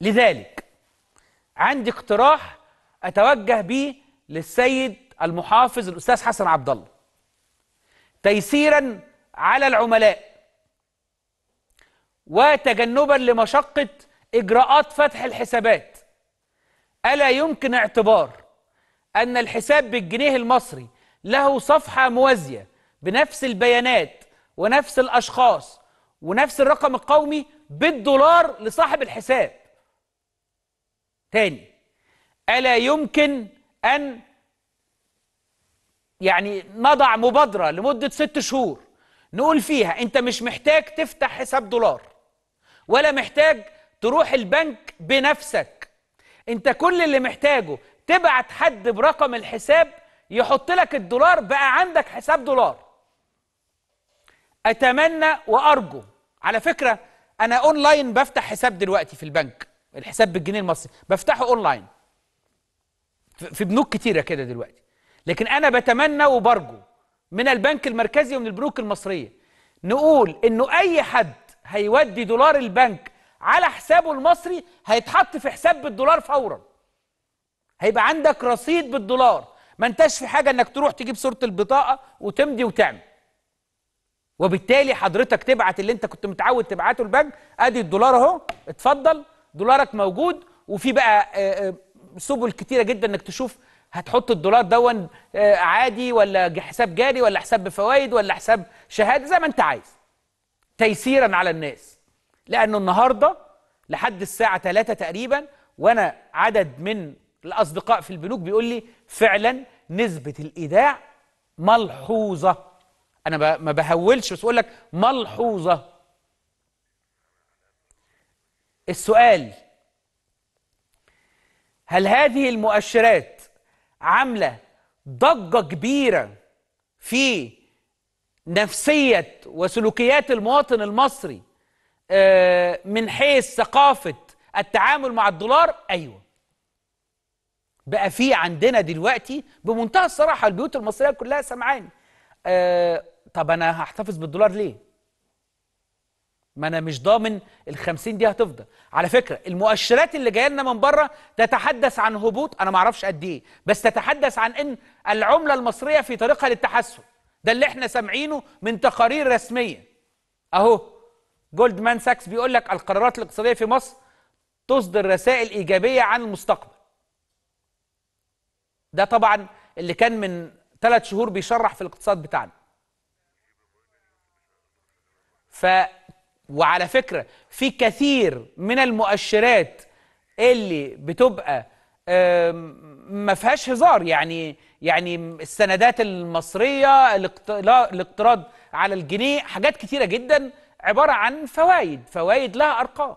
لذلك عندي اقتراح أتوجه به للسيد المحافظ الأستاذ حسن عبد الله تيسيرا على العملاء وتجنبا لمشقة إجراءات فتح الحسابات ألا يمكن اعتبار أن الحساب بالجنيه المصري له صفحة موازية بنفس البيانات ونفس الأشخاص ونفس الرقم القومي بالدولار لصاحب الحساب تاني ألا يمكن أن يعني نضع مبادرة لمدة ست شهور نقول فيها أنت مش محتاج تفتح حساب دولار ولا محتاج تروح البنك بنفسك أنت كل اللي محتاجه تبعت حد برقم الحساب يحط لك الدولار بقى عندك حساب دولار أتمنى وأرجو على فكرة أنا أونلاين بفتح حساب دلوقتي في البنك الحساب بالجنيه المصري بفتحه اونلاين في بنوك كتيره كده دلوقتي لكن انا بتمنى وبرجو من البنك المركزي ومن البنوك المصريه نقول انه اي حد هيودي دولار البنك على حسابه المصري هيتحط في حساب بالدولار فورا هيبقى عندك رصيد بالدولار ما انتش في حاجه انك تروح تجيب صوره البطاقه وتمضي وتعمل وبالتالي حضرتك تبعت اللي انت كنت متعود تبعته البنك ادي الدولار اهو اتفضل دولارك موجود وفي بقى آه، آه، سبل كتيره جدا انك تشوف هتحط الدولار دون آه، عادي ولا حساب جاري ولا حساب بفوائد ولا حساب شهاده زي ما انت عايز تيسيرا على الناس لانه النهارده لحد الساعه 3 تقريبا وانا عدد من الاصدقاء في البنوك بيقول لي فعلا نسبه الايداع ملحوظه انا ما بهولش بس اقول لك ملحوظه السؤال هل هذه المؤشرات عاملة ضجة كبيرة في نفسية وسلوكيات المواطن المصري آه، من حيث ثقافة التعامل مع الدولار أيوة بقى في عندنا دلوقتي بمنتهى الصراحة البيوت المصرية كلها سمعاني آه، طب أنا هحتفظ بالدولار ليه ما انا مش ضامن ال 50 دي هتفضل على فكره المؤشرات اللي جايه لنا من بره تتحدث عن هبوط انا ما اعرفش قد ايه بس تتحدث عن ان العمله المصريه في طريقها للتحسن ده اللي احنا سامعينه من تقارير رسميه اهو جولدمان ساكس بيقول لك القرارات الاقتصاديه في مصر تصدر رسائل ايجابيه عن المستقبل ده طبعا اللي كان من ثلاث شهور بيشرح في الاقتصاد بتاعنا ف وعلى فكرة في كثير من المؤشرات اللي بتبقى ما فيهاش هزار يعني يعني السندات المصرية الاقتراض على الجنيه حاجات كثيرة جدا عبارة عن فوائد فوائد لها أرقام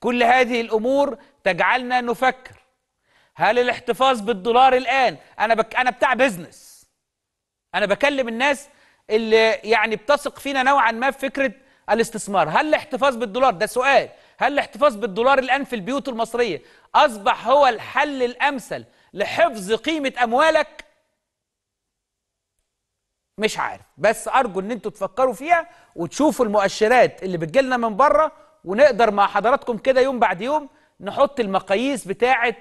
كل هذه الأمور تجعلنا نفكر هل الاحتفاظ بالدولار الآن أنا بك أنا بتاع بزنس أنا بكلم الناس اللي يعني بتثق فينا نوعا ما في فكره الاستثمار هل الاحتفاظ بالدولار ده سؤال هل الاحتفاظ بالدولار الان في البيوت المصريه اصبح هو الحل الامثل لحفظ قيمه اموالك مش عارف بس ارجو ان انتوا تفكروا فيها وتشوفوا المؤشرات اللي بتجيلنا من بره ونقدر مع حضراتكم كده يوم بعد يوم نحط المقاييس بتاعه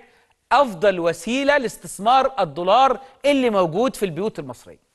افضل وسيله لاستثمار الدولار اللي موجود في البيوت المصريه